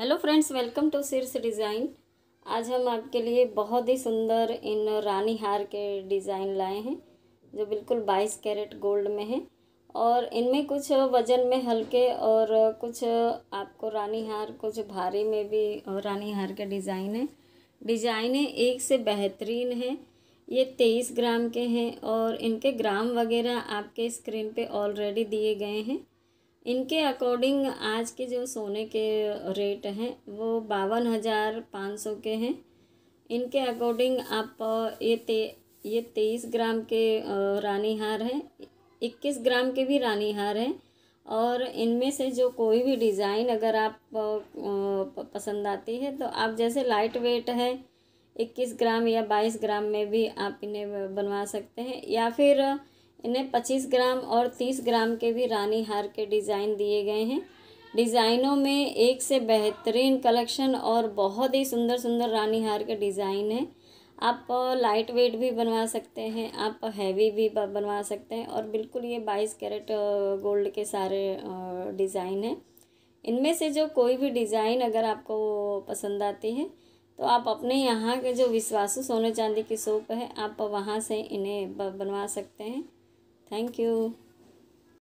Hello friends welcome to sir's design आज हम आपके लिए बहुत ही सुंदर इन रानी हार के डिज़ाइन लाए हैं जो बिल्कुल 22 कैरेट गोल्ड में है और इनमें कुछ वज़न में हल्के और कुछ आपको रानी हार कुछ भारी में भी रानी हार के डिज़ाइन है डिज़ाइने एक से बेहतरीन हैं ये तेईस ग्राम के हैं और इनके ग्राम वगैरह आपके स्क्रीन पे ऑलरेडी दिए गए हैं इनके अकॉर्डिंग आज के जो सोने के रेट हैं वो बावन हज़ार पाँच सौ के हैं इनके अकॉर्डिंग आप ये ते ये तेईस ग्राम के रानी हार हैं इक्कीस ग्राम के भी रानी हार हैं और इनमें से जो कोई भी डिज़ाइन अगर आप पसंद आती है तो आप जैसे लाइट वेट है इक्कीस ग्राम या बाईस ग्राम में भी आप इन्हें बनवा सकते हैं या फिर इन्हें 25 ग्राम और 30 ग्राम के भी रानी हार के डिज़ाइन दिए गए हैं डिज़ाइनों में एक से बेहतरीन कलेक्शन और बहुत ही सुंदर सुंदर रानी हार के डिज़ाइन हैं आप लाइट वेट भी बनवा सकते हैं आप हैवी भी बनवा सकते हैं और बिल्कुल ये बाईस कैरेट गोल्ड के सारे डिज़ाइन हैं इनमें से जो कोई भी डिज़ाइन अगर आपको पसंद आती है तो आप अपने यहाँ के जो विश्वासु सोने चांदी की सोप है आप वहाँ से इन्हें बनवा सकते हैं Thank you.